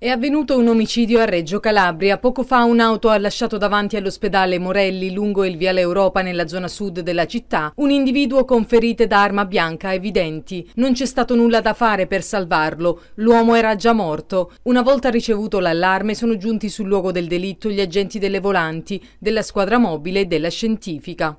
È avvenuto un omicidio a Reggio Calabria. Poco fa un'auto ha lasciato davanti all'ospedale Morelli lungo il Viale Europa nella zona sud della città un individuo con ferite da arma bianca evidenti. Non c'è stato nulla da fare per salvarlo, l'uomo era già morto. Una volta ricevuto l'allarme sono giunti sul luogo del delitto gli agenti delle volanti, della squadra mobile e della scientifica.